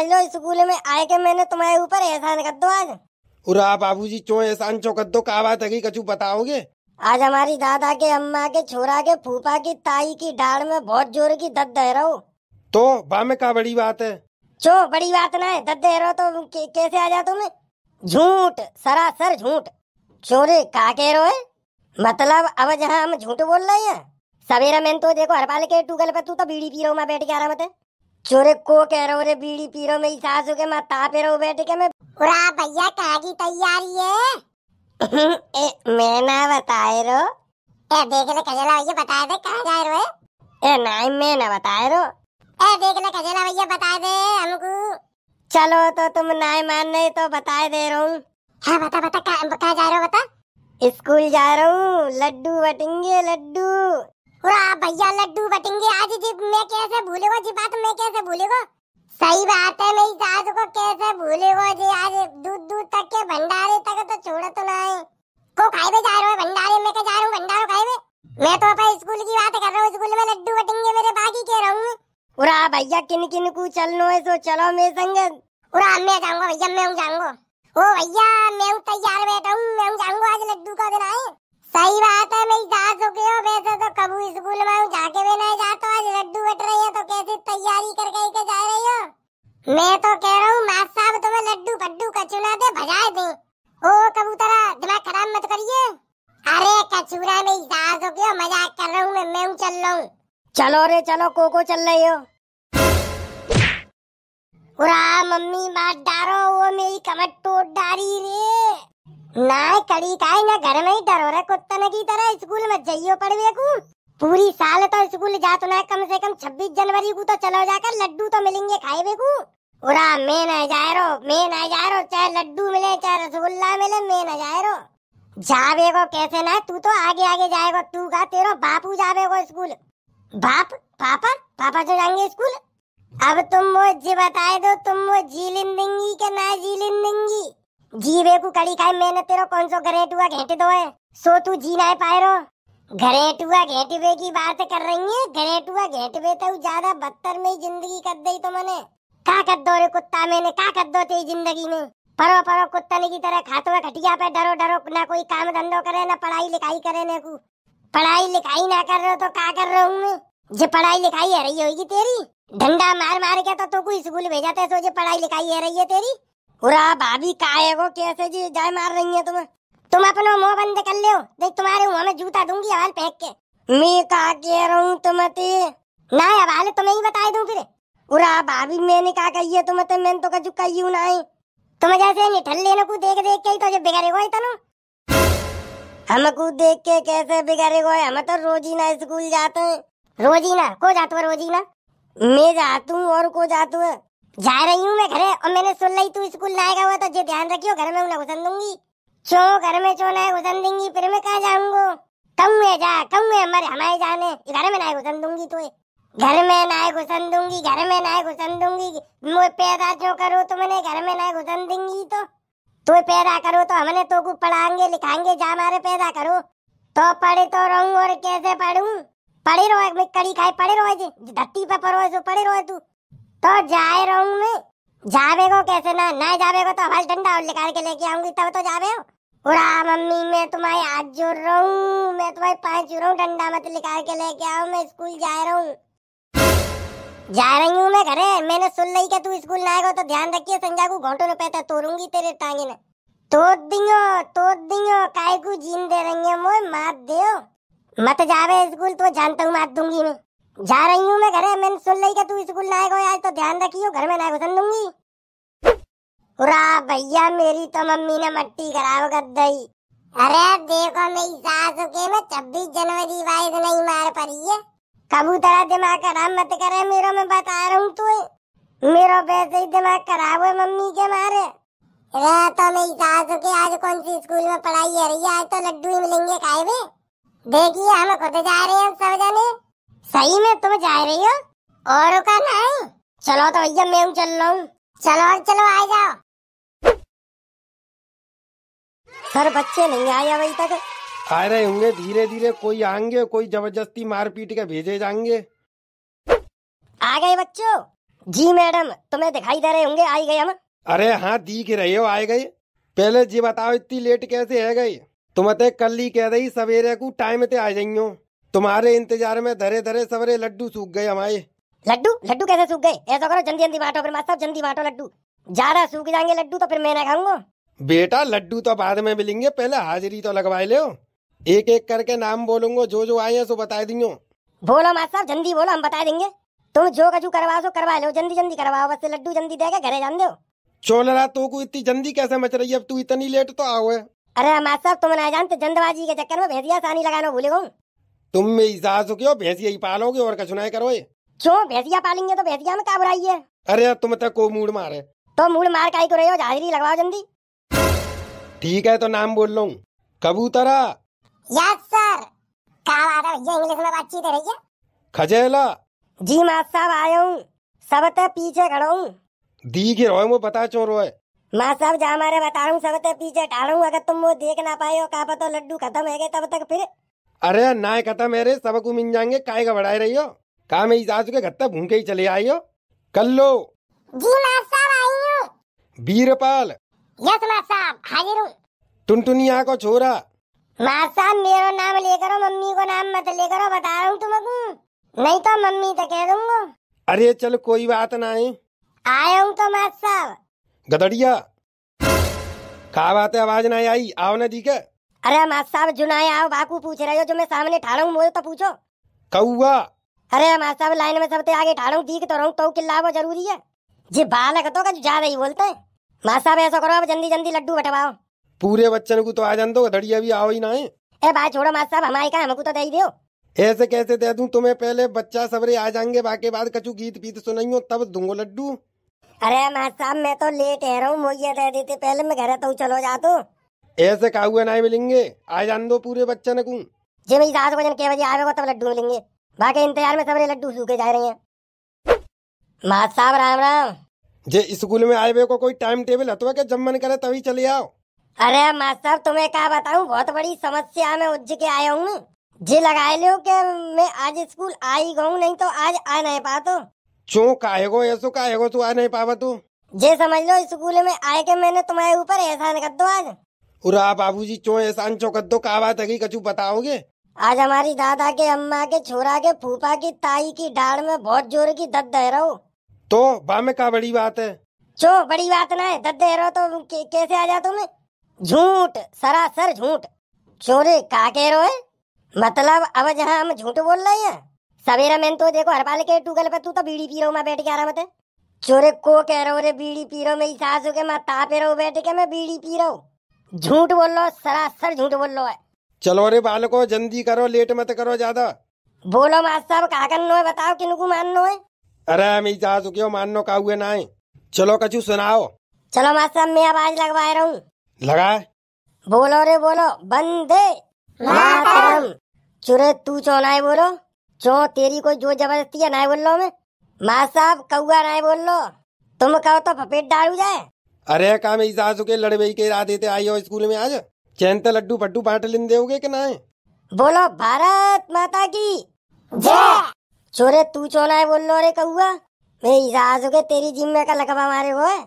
लो school में आए के मैंने तुम्हारे ऊपर एहसान कर दो आज उरा बाबू जी चो एहसान चो कर दो का बात है कचू बताओगे आज हमारी दादा के अम्मा के छोरा के फूफा की ताई की डाल में बहुत जोर की दर्द दे रहा हूँ तो बा में का बड़ी बात है चो बड़ी बात ना है दर्द दे रहो तो कैसे आ जा तुम्हें झूठ सरासर झूठ चोरे का कह रहे है मतलब अब जहाँ हम झूठ बोल रहे हैं सवेरा मैंने तो देखो हरपाल के टूगल पर तू तो बीड़ी पी रहा हूँ मैं बैठ के आराम है चोरे को कह रहा हूँ रे बीड़ी पी रहा मेरी सास हो के मैं ता पे रहो बैठ के मैं उरा भैया कहाँ की तैयारी है ए, मैं ना बताए रो ए देख ले कजला भैया बता दे कहाँ जा रहे हो ए नहीं मैं ना बताए रो ए देख ले कजला भैया बता दे हमको चलो तो तुम ना मान नहीं तो बताए दे रहा हूँ हाँ बता बता कहाँ जा रहे हो बता स्कूल जा रहा हूँ लड्डू बटेंगे लड्डू वाह भैया लड्डू बटेंगे आज जी मैं कैसे भूलेगा जी बात मैं कैसे भूलेगा सही बात है मेरी सास को कैसे भूलेगा जी आज दूध दूध तक के भंडारे तक तो छोड़ तो ना है को खाए जा रहे हो भंडारे में क्या जा रहा हूँ भंडारो खाए में मैं तो अपने स्कूल की बात कर रहा हूँ स्कूल में लड्डू बटेंगे मेरे बाकी कह रहा हूँ उरा भैया किन किन को चलनो है तो चलो मेरे संग उरा मैं जाऊंगा भैया मैं जाऊंगा ओ भैया मैं तैयार बैठा हूँ मैं जाऊंगा आज लड्डू का दिन आए सही बात है मेरी जांच हो गई हो वैसे तो, तो कबू स्कूल में हूँ जाके भी नहीं जाता आज लड्डू बट रही है तो कैसी तैयारी कर गई के जा रही हो मैं तो कह रहा हूँ मास्टर साहब तुम्हें लड्डू पड्डू कचूना दे भजा दे ओ कबूतरा दिमाग खराब मत करिए अरे कचूरा मेरी जांच हो गई हो मजाक कर रहा हूँ मैं मैं हूँ चल रहा हूँ चलो रे चलो कोको चल रही हो मम्मी मत डारो वो मेरी कमर टोट डारी रे ना कड़ी का ना घर में ही डरो कुत्ता की तरह स्कूल में जइयो पढ़वे को पूरी साल तो स्कूल जा तो ना कम से कम 26 जनवरी को तो चलो जाकर लड्डू तो मिलेंगे खाए बे को उरा मैं ना जा रो मैं ना जा रो चाहे लड्डू मिले चाहे रसगुल्ला मिले मैं ना जा रो जावे को कैसे ना तू तो आगे आगे जाएगा तू का तेरो बापू जावे को स्कूल बाप पापा पापा तो जाएंगे स्कूल अब तुम मुझे बताए दो तुम वो जी लिंदेंगी के ना जी लिंदेंगी जीवे को कड़ी खाए मैंने तेरो कौन सो घरेटुआ घेट दो है सो तू जी ना पाए रो घरेटुआ वे की बात कर रही है घरेटुआ वे तो ज्यादा बदतर में जिंदगी कर दी तो मैंने का कर दो रे कुत्ता मैंने का कर दो तेरी जिंदगी में परो परो कुत्तन की तरह खाते हुए खटिया पे डरो डरो ना कोई काम धंधो करे ना पढ़ाई लिखाई करे ना को पढ़ाई लिखाई ना कर रहे हो तो क्या कर रहा हूँ मैं जे पढ़ाई लिखाई है रही होगी तेरी डंडा मार मार के तो तू तो कोई स्कूल भेजाते थे सो जे पढ़ाई लिखाई है रही है तेरी पूरा भाभी काहे को कैसे जी जाय मार रही है तुम्हें तुम अपना मुंह बंद कर लियो देख तुम्हारे मुंह में जूता दूंगी हवाल फेंक के मैं कहा कह रहा हूँ तुम ना हवाल तुम्हें तो ही बता दू फिर पूरा भाभी मैंने कहा कही है तुम्हें मैंने तो कजू कही हूँ ना तुम जैसे निठल लेने को देख देख के ही तो जो बिगड़े गए तनु हमको देख के कैसे बिगड़े गए हम तो रोजीना स्कूल जाते हैं रोजीना को जाते हो रोजीना मैं जातू और को जातू है जा रही हूँ मैं घरे और मैंने सुन ली तू स्कूल ना आएगा हुआ तो जो ध्यान रखियो घर में उन्हें घुसन दूंगी चो घर में चो ना घुसन देंगी फिर मैं कहा जाऊंगा कम कहूँ जा कम कहूँ हमारे हमारे जाने घर में ना घुसन दूंगी तो घर में ना घुसन दूंगी घर में ना घुसन दूंगी मुझे पैदा जो करो तो मैंने घर में ना घुसन देंगी तो तू पैदा करो तो हमने तो को पढ़ाएंगे लिखाएंगे जा हमारे पैदा करो तो पढ़े तो रहूं और कैसे पढ़ू पढ़े रहो कड़ी खाए पढ़े रहो धरती पर पढ़ो पढ़े रहो तू तो जाए रहूं मैं जावे को कैसे ना ना जावे को तो हवाल डंडा और निकाल के लेके आऊंगी तब तो जावे हो उड़ा मम्मी मैं तुम्हारी आज जोड़ रहा हूँ मैं तुम्हारी पांच जोड़ रहा डंडा मत निकाल के लेके आओ मैं स्कूल जा रहा हूँ जा रही हूँ मैं घरे मैंने सुन ली कि तू स्कूल ना आएगा तो ध्यान रखिए संजा को घोटो में पैसा तो तोड़ूंगी तेरे टांगे ने तोड़ दियो तोड़ दियो काय को जीन दे रही है मोए मात दे मत जावे स्कूल तो जानता हूँ मार दूंगी मैं जा रही हूँ मैं घरे मैंने सुन ली कि तू स्कूल ना आएगा आज तो ध्यान रखियो घर में ना घुसन दूंगी उरा भैया मेरी तो मम्मी ने मट्टी खराब कर दई अरे देखो मेरी सास के मैं छब्बीस जनवरी वाइज नहीं मार पा रही है कबूतर दिमाग खराब मत करे मेरे मैं बता रहा हूँ तुम्हें मेरे वैसे ही दिमाग खराब है मम्मी के मारे अरे तो मेरी सास के आज कौन सी स्कूल में पढ़ाई है रही है आज तो लड्डू ही मिलेंगे खाए हुए देखिए हम खुद जा रहे हैं सब जाने सही में तुम जा रही हो और का नहीं चलो तो भैया मैं हूँ चल रहा हूँ चलो और चलो आ जाओ सर बच्चे नहीं आए अभी तक आ रहे होंगे धीरे धीरे कोई आएंगे कोई जबरदस्ती मार पीट के भेजे जाएंगे आ गए बच्चों जी मैडम तुम्हें दिखाई दे रहे होंगे आई गए हम अरे हाँ दिख रहे हो आए गए पहले जी बताओ इतनी लेट कैसे है गई तुम्हें तो कल ही कह रही सवेरे को टाइम ते आ जाइयो तुम्हारे इंतजार में धरे धरे सवरे लड्डू सूख गए हमारे लड्डू लड्डू कैसे सूख गए ऐसा करो जल्दी जल्दी बांटो फिर मास्टर जल्दी बांटो लड्डू ज्यादा सूख जाएंगे लड्डू तो फिर मैं ना खाऊंगा बेटा लड्डू तो बाद में मिलेंगे पहले हाजिरी तो लगवा लो एक एक करके नाम बोलूंगा जो जो आए हैं सो बता दियो बोलो मास्टर जल्दी बोलो हम बता देंगे तुम जो कछु करवा सो करवा लो जल्दी जल्दी करवाओ बस लड्डू जल्दी देगा घरे जान दो रहा तू तो को इतनी जल्दी कैसे मच रही है अब तू इतनी लेट तो आओ अरे मास्टर तुम ना जानते जल्दबाजी के चक्कर में भेजिया सानी लगाना भूले तुम में इजाज हो क्यों भैंसिया ही पालोगे और कछुनाए करोए जो भैंसिया पालेंगे तो भैंसिया में क्या बुराई है अरे यार तुम तक को मूड मारे तो मूड मार काई को रहे हो जाहिरी लगवाओ जल्दी ठीक है तो नाम बोल लो कबूतरा यस सर क्या बात है भैया इंग्लिश में बातचीत है भैया खजेला जी मास साहब आयो हूँ सब तक तो पीछे खड़ो हूँ दी के रोए बता चो रोए माँ साहब जा मारे बता रहा हूँ सब तक तो पीछे टाल अगर तुम वो देख ना पाए हो का पता लड्डू खत्म है गए तब तक फिर अरे ना कथा मेरे सबक मिल जाएंगे काय का बढ़ाए रही हो कहा मैं आज के घर तक घूम के ही चले आई हो कल लो जी बीरपाल यस साहब हाजिर हूँ टुनटुनिया को छोरा साहब मेरा नाम लेकर मम्मी को नाम मत लेकर बता रहा हूँ तुमको नहीं तो मम्मी तो कह दूंगा अरे चल कोई बात ना नहीं आया हूँ तो साहब गदड़िया कहा बात है आवाज ना आई आओ ना जी के अरे हमारे साहब जुनाए आओ बाकू पूछ रहे हो जो मैं सामने ठाड़ा हूँ वो तो पूछो कौआ अरे हमारे साहब लाइन में सबसे आगे ठाड़ा दीख तो रहूँ तो किला वो जरूरी है जी बालक तो कुछ ज्यादा ही बोलते हैं माँ साहब ऐसा करो आप जल्दी जल्दी लड्डू बटवाओ पूरे बच्चन को तो आ जान दो धड़िया भी आओ ही ना है ए भाई छोड़ो माँ साहब हमारे का हमको तो दे दो ऐसे कैसे दे दूं तुम्हें पहले बच्चा सबरे आ जाएंगे बाकी बाद कछु गीत पीत सुनाइयो तब दूंगो लड्डू अरे माँ साहब मैं तो लेट है रहा हूँ मोहिया दे देते पहले मैं घर तो चलो जा तू ऐसे काउए नहीं मिलेंगे आ जान दो पूरे बच्चन को कूं जी भाई सात बजन के बजे आवेगा तब लड्डू मिलेंगे बाकी इंतजार में सबरे लड्डू सूखे जा रहे हैं मात साहब राम राम जे स्कूल में आए को कोई टाइम टेबल है तो के जब मन करे तभी चले आओ अरे मात साहब तुम्हें क्या बताऊं बहुत बड़ी समस्या में उज्ज के आया हूँ जे लगाए लो के मैं आज स्कूल आ ही गऊ नहीं तो आज आ नहीं पा तो क्यों काहेगो ऐसो काहेगो तू आ नहीं पावा तू जे समझ लो स्कूल में आए के मैंने तुम्हारे ऊपर एहसान कर दो आज उरा जी चो एहसान चौकद्दो का बात है कछु बताओगे आज हमारी दादा के अम्मा के छोरा के फूफा की ताई की डाढ़ में बहुत जोर की दर्द दे रहो तो बा में का बड़ी बात है चो बड़ी बात ना है दर्द दे रहो तो के, कैसे आ जा तुम्हें झूठ सरासर झूठ चोरे का कह रहे है मतलब अब जहाँ हम झूठ बोल रहे हैं सवेरा मैंने तो देखो हरपाल के टूगल पर तू तो बीड़ी पी रहा हूँ मैं बैठ के रहा मत चोरे को कह रहा हूँ रे बीड़ी पी रहा मेरी सासू के मैं तापे रहो बैठ के मैं बीड़ी पी रहा हूँ झूठ बोल लो सरासर झूठ बोल लो है चलो रे बालको जल्दी करो लेट मत करो ज्यादा बोलो मास्टर साहब का करना है बताओ को मानना है अरे मैं जा चुके हो मानो का हुए ना है चलो कछु सुनाओ चलो मास्टर साहब मैं आवाज लगवा रहा हूँ लगा बोलो रे बोलो बंदे मातरम चुरे तू चो ना बोलो चो तेरी कोई जो जबरदस्ती है ना बोल लो मैं मास्टर साहब कौआ ना बोल लो तुम कहो तो पपेट डालू जाए अरे काम ही सास के लड़बे के इरादे थे आई हो स्कूल में आज चैन तो लड्डू पड्डू बांट लिन दोगे के ना बोलो भारत माता की जय छोरे तू चोना है बोल लो रे कौआ मैं इजाज के तेरी जिम्मे का लकवा मारे वो है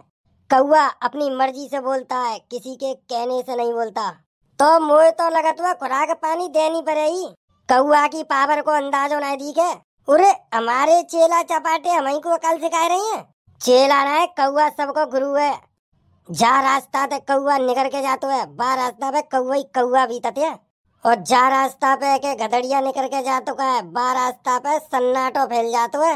कौआ अपनी मर्जी से बोलता है किसी के कहने से नहीं बोलता तो मोए तो लगत हुआ खुराक पानी देनी पड़ेगी कौआ की पावर को अंदाजो ना दी के हमारे चेला चपाटे हम को कल सिखा रही है चेला ना है कौआ सबको गुरु है जा रास्ता पे कौआ निकल के जातो है बा रास्ता पे कौआ ही कौआ भी है और जा रास्ता पे के गदड़िया निकल के जातो का है बा रास्ता पे सन्नाटो फैल जातो है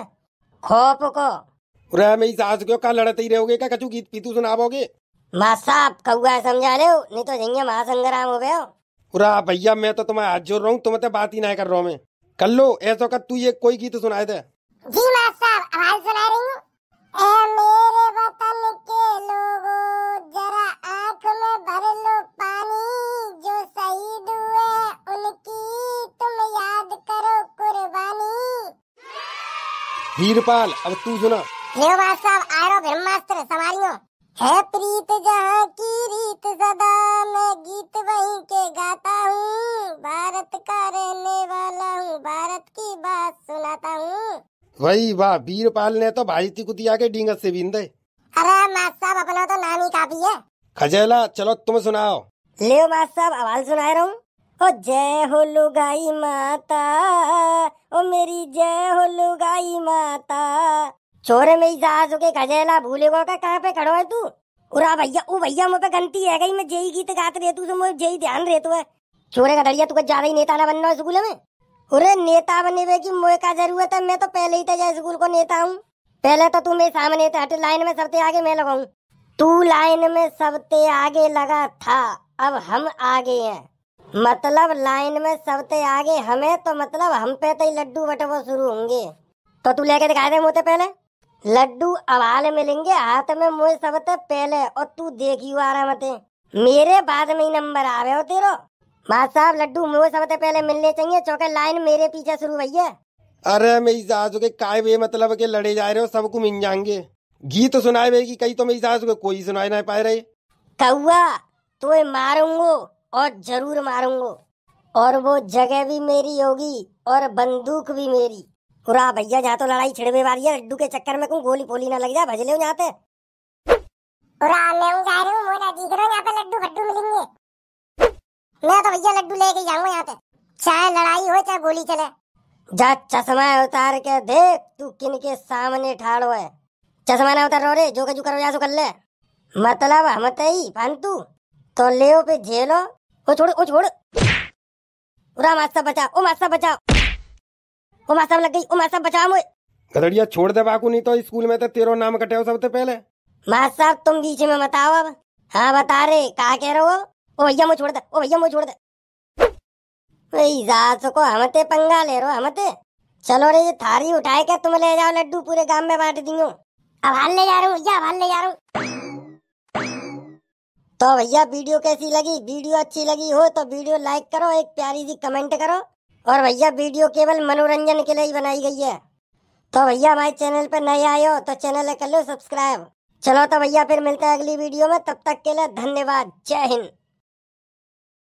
खोप को अरे मेरी सास क्यों का लड़ते ही रहोगे क्या कछु गीत पीतू सुनाओगे मां साहब कौआ समझा रहे हो नहीं तो मां संग्राम हो गए हो उरा भैया मैं तो तुम्हें आज जोर रहा हूं तुम्हें तो बात ही ना कर रहा हूं मैं कर लो ऐसा कर तू ये कोई गीत सुनाए दे जी मां साहब आवाज सुना रही हूं मेरे वतन के जरा में भर लो पानी जो शहीद हुए उनकी तुम याद करो अब तू सुना बात साहब आ रहा ब्रह्मास्त्र संभालियो है प्रीत जहाँ की रीत सदा मैं गीत वहीं के गाता हूँ भारत का रहने वाला हूँ भारत की बात सुनाता हूँ वही वाह वीरपाल ने तो भाई ती कुतिया के डींगत से बीन दे अरे साहब अपना तो नाम ही काफी है खजेला चलो तुम सुनाओ ले साहब आवाज सुनाए रहा हूँ ओ जय हो लुगाई माता ओ मेरी जय हो लुगाई माता चोरे में ही जा चुके खजेला भूले गो का कहाँ पे खड़ो है तू उरा भैया ओ भैया मुझे गंती है गई मैं जय गीत गात रेतू से तो मुझे जय ध्यान रेतू है चोरे का डरिया तू कुछ ज्यादा ही नेता ना बनना स्कूल में अरे नेता बने की मोए का जरूरत है मैं तो पहले ही तेजा स्कूल को नेता हूँ पहले तो तू मेरे सामने हट लाइन में सबसे आगे मैं लगाऊ तू लाइन में सबसे आगे लगा था अब हम आगे हैं मतलब लाइन में सबसे आगे हमें तो मतलब हम पे तो लड्डू बटवो शुरू होंगे तो तू लेके दिखा दे मुझे पहले लड्डू अवाल मिलेंगे हाथ में मुझे सबसे पहले और तू देखियो आराम मेरे बाद में ही नंबर आ रहे हो तेरा मास्टर साहब लड्डू मुझे सबसे पहले मिलने चाहिए चौके लाइन मेरे पीछे शुरू हुई है अरे मेरी सास के काय बे मतलब के लड़े जा रहे हो सबको मिल जाएंगे गीत तो सुनाए की कई तो मेरी सास के कोई सुनाई नहीं पाए रहे कौआ तो मारूंगो और जरूर मारूंगो और वो जगह भी मेरी होगी और बंदूक भी मेरी पूरा भैया जहाँ तो लड़ाई छिड़वे वाली है लड्डू के चक्कर में कौन गोली पोली ना लग जाए भजले हो पे पूरा लड्डू मिलेंगे मैं तो भैया लड्डू लेके जाऊंगा यहाँ पे चाहे लड़ाई हो चाहे गोली चले जा चश्मा उतार के देख तू किन के सामने ठाड़ो है चश्मा ना उतारो रे जो कजू करो सो कर ले मतलब हम तो ही फांतू तो ले पे झेलो ओ छोड़ ओ छोड़ उरा मास्टर बचाओ ओ मास्टर बचाओ ओ मास्टर लग गई ओ मास्टर बचाओ मुझे गदड़िया छोड़ दे बाकू नहीं तो स्कूल में तो ते तेरो नाम कटे हो सबसे पहले मास्टर तुम बीच में बताओ अब हाँ बता रे कहा कह रहे हो ओ भैया मुझे छोड़ दे ओ भैया मुझे छोड़ दे भाई जात को हमते पंगा ले रो हमते चलो रे ये थारी उठाए के तुम ले जाओ लड्डू पूरे गांव में बांट दियो अब हाल ले जा रहा हूँ भैया हाल ले जा रहा हूँ तो भैया वीडियो कैसी लगी वीडियो अच्छी लगी हो तो वीडियो लाइक करो एक प्यारी सी कमेंट करो और भैया वीडियो केवल मनोरंजन के लिए ही बनाई गई है तो भैया हमारे चैनल पर नए आए हो तो चैनल कर लो सब्सक्राइब चलो तो भैया फिर मिलते हैं अगली वीडियो में तब तक के लिए धन्यवाद जय हिंद